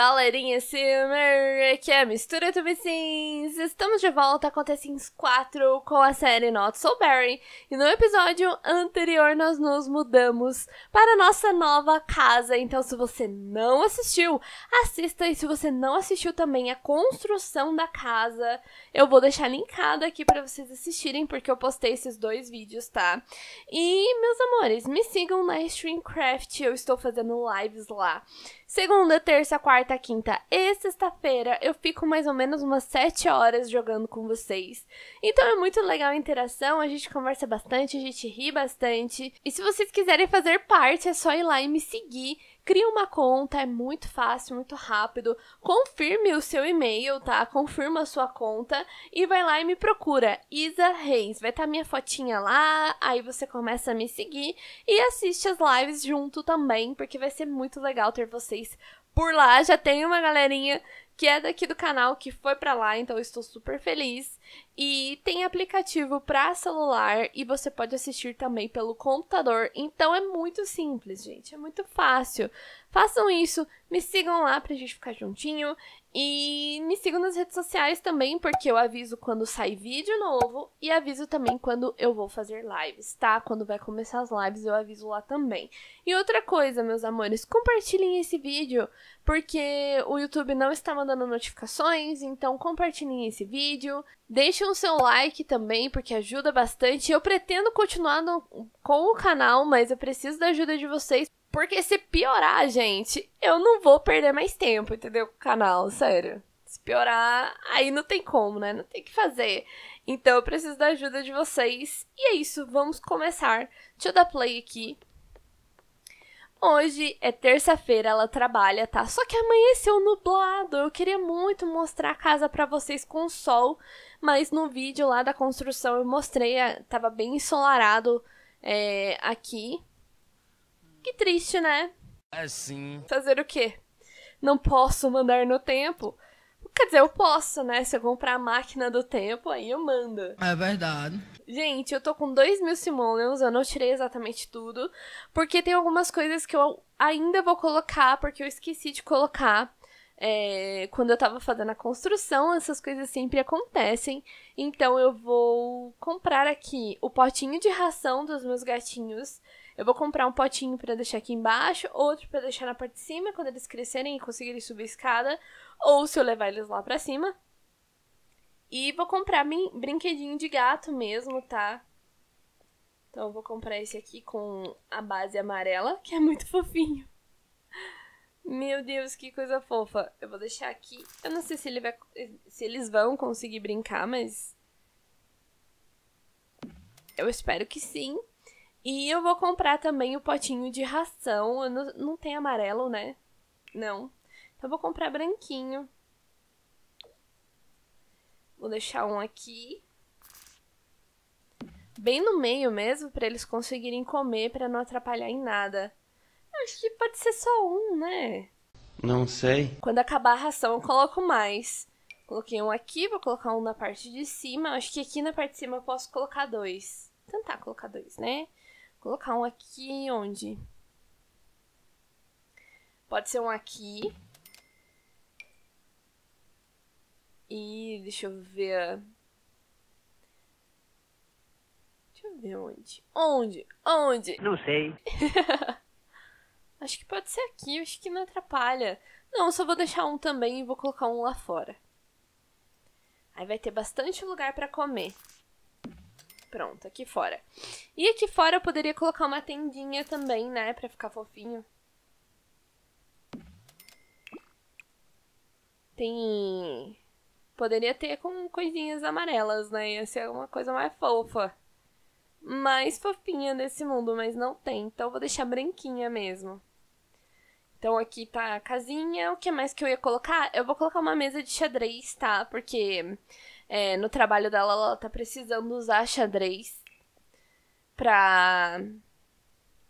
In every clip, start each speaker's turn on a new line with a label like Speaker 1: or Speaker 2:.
Speaker 1: Galerinha Summer, aqui é a Mistura do Vicins. Estamos de volta com The Sims 4 com a série Not So Barry. E no episódio anterior nós nos mudamos para nossa nova casa. Então se você não assistiu, assista. E se você não assistiu também a construção da casa, eu vou deixar linkado aqui para vocês assistirem, porque eu postei esses dois vídeos, tá? E, meus amores, me sigam na Streamcraft, eu estou fazendo lives lá. Segunda, terça, quarta, quinta e sexta-feira eu fico mais ou menos umas 7 horas jogando com vocês. Então é muito legal a interação, a gente conversa bastante, a gente ri bastante. E se vocês quiserem fazer parte, é só ir lá e me seguir. Cria uma conta, é muito fácil, muito rápido. Confirme o seu e-mail, tá? Confirma a sua conta e vai lá e me procura, Isa Reis. Vai estar tá minha fotinha lá, aí você começa a me seguir e assiste as lives junto também, porque vai ser muito legal ter vocês vocês por lá. Já tem uma galerinha que é daqui do canal que foi para lá, então estou super feliz. E tem aplicativo para celular e você pode assistir também pelo computador. Então é muito simples, gente, é muito fácil. Façam isso, me sigam lá pra gente ficar juntinho e me sigam nas redes sociais também, porque eu aviso quando sai vídeo novo e aviso também quando eu vou fazer lives, tá? Quando vai começar as lives eu aviso lá também. E outra coisa, meus amores, compartilhem esse vídeo, porque o YouTube não está mandando notificações, então compartilhem esse vídeo, deixem o seu like também, porque ajuda bastante. Eu pretendo continuar no, com o canal, mas eu preciso da ajuda de vocês porque se piorar, gente, eu não vou perder mais tempo, entendeu? Com o canal, sério. Se piorar, aí não tem como, né? Não tem que fazer. Então eu preciso da ajuda de vocês. E é isso, vamos começar. Deixa eu dar play aqui. Hoje é terça-feira, ela trabalha, tá? Só que amanheceu nublado. Eu queria muito mostrar a casa para vocês com sol, mas no vídeo lá da construção eu mostrei, eh, tava bem ensolarado é, aqui. Que triste, né? Assim. Fazer o quê? Não posso mandar no tempo. Quer dizer, eu posso, né? Se eu comprar a máquina do tempo, aí eu mando. É verdade. Gente, eu tô com dois mil simoleons, eu não tirei exatamente tudo, porque tem algumas coisas que eu ainda vou colocar, porque eu esqueci de colocar. É, quando eu tava fazendo a construção, essas coisas sempre acontecem. Então eu vou comprar aqui o potinho de ração dos meus gatinhos eu vou comprar um potinho para deixar aqui embaixo, outro para deixar na parte de cima quando eles crescerem e conseguirem subir a escada, ou se eu levar eles lá para cima. E vou comprar brinquedinho de gato mesmo, tá? Então eu vou comprar esse aqui com a base amarela, que é muito fofinho. Meu Deus, que coisa fofa. Eu vou deixar aqui. Eu não sei se, ele vai, se eles vão conseguir brincar, mas eu espero que sim. E eu vou comprar também o potinho de ração. Não, não, tem amarelo, né? Não. Então eu vou comprar branquinho. Vou deixar um aqui. Bem no meio mesmo, para eles conseguirem comer, para não atrapalhar em nada. Acho que pode ser só um, né? Não sei. Quando acabar a ração, eu coloco mais. Coloquei um aqui, vou colocar um na parte de cima. Acho que aqui na parte de cima eu posso colocar dois. Tentar colocar dois, né? colocar um aqui onde? Pode ser um aqui. E deixa eu ver. Deixa eu ver onde. Onde? Onde? Não sei. acho que pode ser aqui, acho que não atrapalha. Não, só vou deixar um também e vou colocar um lá fora. Aí vai ter bastante lugar para comer. Pronto, aqui fora. E aqui fora eu poderia colocar uma tendinha também, né? Pra ficar fofinho. Tem... Poderia ter com coisinhas amarelas, né? Ia ser uma coisa mais fofa. Mais fofinha nesse mundo, mas não tem. Então vou deixar branquinha mesmo. Então aqui tá a casinha. O que mais que eu ia colocar? Eu vou colocar uma mesa de xadrez, tá? Porque é, no trabalho dela, ela tá precisando usar xadrez pra.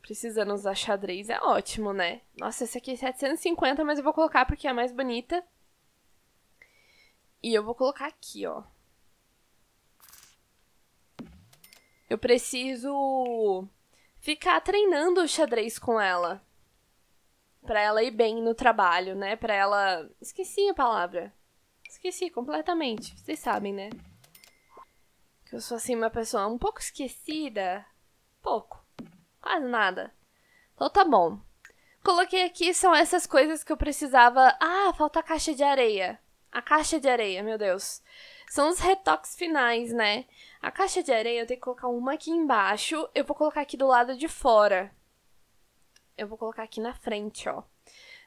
Speaker 1: Precisando usar xadrez é ótimo, né? Nossa, essa aqui é 750, mas eu vou colocar porque é a mais bonita. E eu vou colocar aqui, ó. Eu preciso ficar treinando o xadrez com ela. Pra ela ir bem no trabalho, né? Pra ela. Esqueci a palavra esqueci completamente. Vocês sabem, né? Que eu sou assim uma pessoa um pouco esquecida. Pouco. Quase nada. Então tá bom. Coloquei aqui são essas coisas que eu precisava. Ah, falta a caixa de areia. A caixa de areia, meu Deus. São os retoques finais, né? A caixa de areia eu tenho que colocar uma aqui embaixo. Eu vou colocar aqui do lado de fora. Eu vou colocar aqui na frente, ó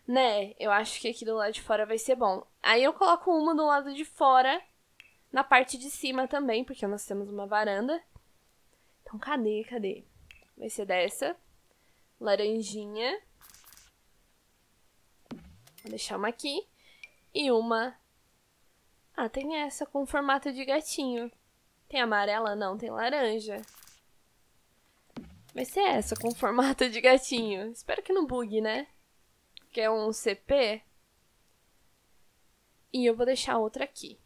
Speaker 1: né, eu acho que aqui do lado de fora vai ser bom. Aí eu coloco uma do lado de fora, na parte de cima também, porque nós temos uma varanda. Então, cadê, cadê? Vai ser dessa. Laranjinha. Vou deixar uma aqui. E uma... Ah, tem essa com formato de gatinho. Tem amarela? Não, tem laranja. Vai ser essa com formato de gatinho. Espero que não bugue, né? que é um CP. E eu vou deixar outra aqui.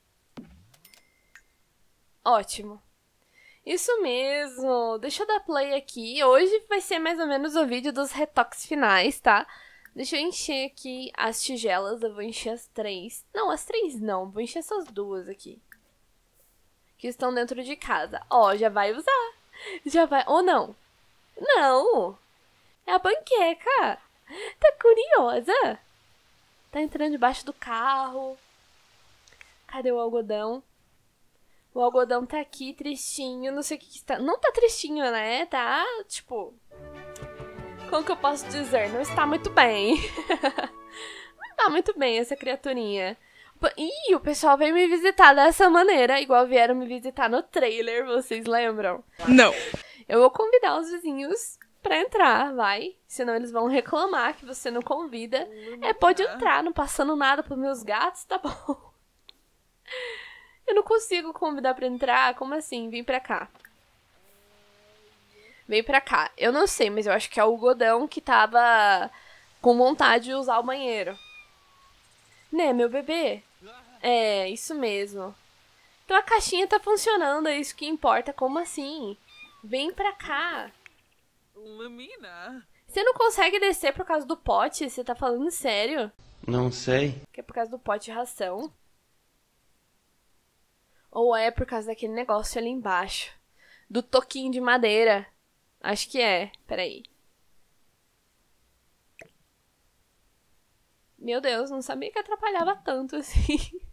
Speaker 1: Ótimo. Isso mesmo. Deixa eu dar play aqui. Hoje vai ser mais ou menos o vídeo dos retoques finais, tá? Deixa eu encher aqui as tigelas. Eu vou encher as três. Não, as três não. Vou encher essas duas aqui. Que estão dentro de casa. Ó, já vai usar. Já vai... Ou não. Não. É a panqueca tá curiosa? Tá entrando debaixo do carro. Cadê o algodão? O algodão tá aqui, tristinho, não sei o que, que está. Não tá tristinho, né? Tá, tipo. Como que eu posso dizer? Não está muito bem. não tá muito bem essa criaturinha. Ih, o pessoal veio me visitar dessa maneira, igual vieram me visitar no trailer, vocês lembram? Não. Eu vou convidar os vizinhos para entrar, vai. Senão eles vão reclamar que você não convida. Não é, pode entrar, não passando nada pros meus gatos, tá bom. Eu não consigo convidar para entrar, como assim? vem pra cá. Vem pra cá. Eu não sei, mas eu acho que é o Godão que tava com vontade de usar o banheiro. Né, meu bebê? É, isso mesmo. Então a caixinha tá funcionando, é isso que importa. Como assim? Vem pra cá. Lumina? Você não consegue descer por causa do pote? Você tá falando sério? Não sei. Que é por causa do pote de ração? Ou é por causa daquele negócio ali embaixo? Do toquinho de madeira? Acho que é. Peraí. Meu Deus, não sabia que atrapalhava tanto assim.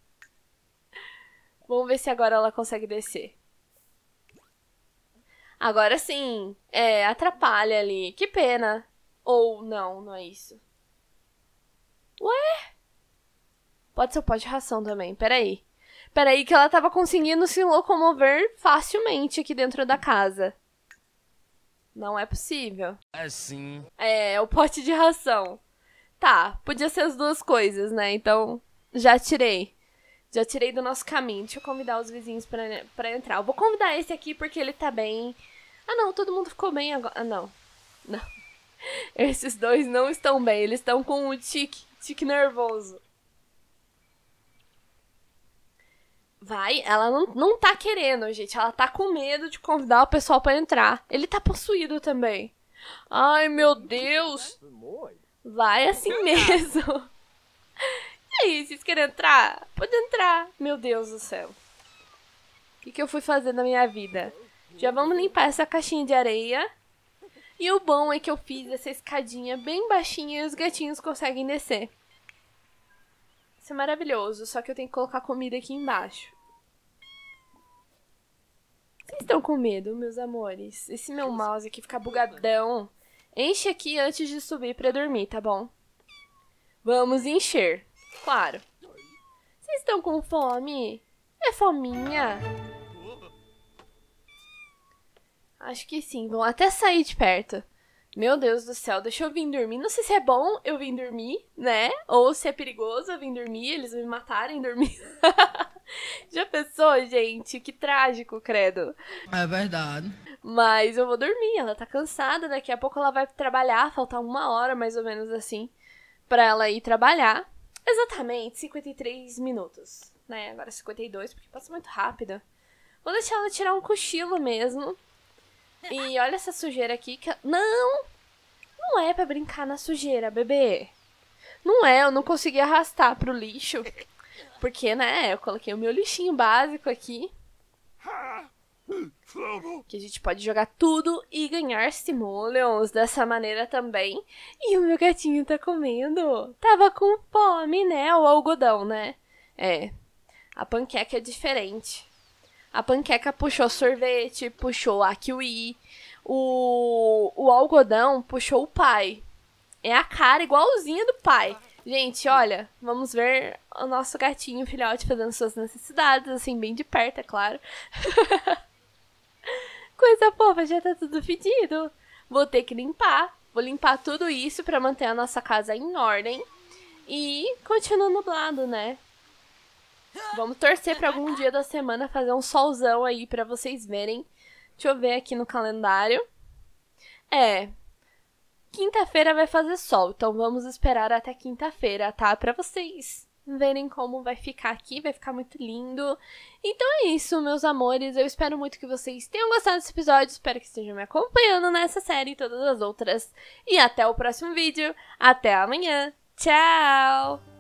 Speaker 1: Vamos ver se agora ela consegue descer. Agora sim, é, atrapalha ali. Que pena. Ou não, não é isso. Ué? Pode ser o pó de ração também, peraí. Peraí, que ela tava conseguindo se locomover facilmente aqui dentro da casa. Não é possível. É sim. É, é o pote de ração. Tá, podia ser as duas coisas, né? Então, já tirei. Já tirei do nosso caminho. Deixa eu convidar os vizinhos pra, né, pra entrar. Eu vou convidar esse aqui porque ele tá bem. Ah, não, todo mundo ficou bem agora. Ah, não. Não. Esses dois não estão bem. Eles estão com um tique, tique nervoso. Vai, ela não, não tá querendo, gente. Ela tá com medo de convidar o pessoal para entrar. Ele tá possuído também. Ai, meu Deus. Vai assim mesmo. aí, vocês querem entrar? Pode entrar. Meu Deus do céu. O que, que eu fui fazer na minha vida? Já vamos limpar essa caixinha de areia. E o bom é que eu fiz essa escadinha bem baixinha e os gatinhos conseguem descer. Isso é maravilhoso, só que eu tenho que colocar comida aqui embaixo. Vocês estão com medo, meus amores? Esse meu mouse aqui fica bugadão. Enche aqui antes de subir para dormir, tá bom? Vamos encher. Claro. Vocês estão com fome? É fominha? Acho que sim. Vão até sair de perto. Meu Deus do céu, deixa eu vir dormir. Não sei se é bom eu vir dormir, né? Ou se é perigoso eu vir dormir, eles me matarem dormir. Já pensou, gente? Que trágico, credo. É verdade. Mas eu vou dormir, ela tá cansada, daqui a pouco ela vai trabalhar, faltar uma hora mais ou menos assim, pra ela ir trabalhar exatamente 53 minutos, né? Agora 52, porque passa muito rápido. Vou deixar ela tirar um cochilo mesmo. E olha essa sujeira aqui que. Não! Não é para brincar na sujeira, bebê. Não é, eu não consegui arrastar pro lixo. Porque, né, eu coloquei o meu lixinho básico aqui. Que a gente pode jogar tudo e ganhar simoleons dessa maneira também. E o meu gatinho tá comendo. Tava com fome, né? O algodão, né? É. A panqueca é diferente. A panqueca puxou sorvete, puxou a kiwi. O, o algodão puxou o pai. É a cara igualzinha do pai. Gente, olha, vamos ver o nosso gatinho filhote fazendo suas necessidades, assim, bem de perto, é claro. Coisa boba, já tá tudo fedido. Vou ter que limpar. Vou limpar tudo isso para manter a nossa casa em ordem. E continua nublado, né? Vamos torcer para algum dia da semana fazer um solzão aí para vocês verem. Deixa eu ver aqui no calendário. É. Quinta-feira vai fazer sol, então vamos esperar até quinta-feira, tá? Para vocês verem como vai ficar aqui, vai ficar muito lindo. Então é isso, meus amores. Eu espero muito que vocês tenham gostado desse episódio. Espero que estejam me acompanhando nessa série e todas as outras. E até o próximo vídeo. Até amanhã. Tchau!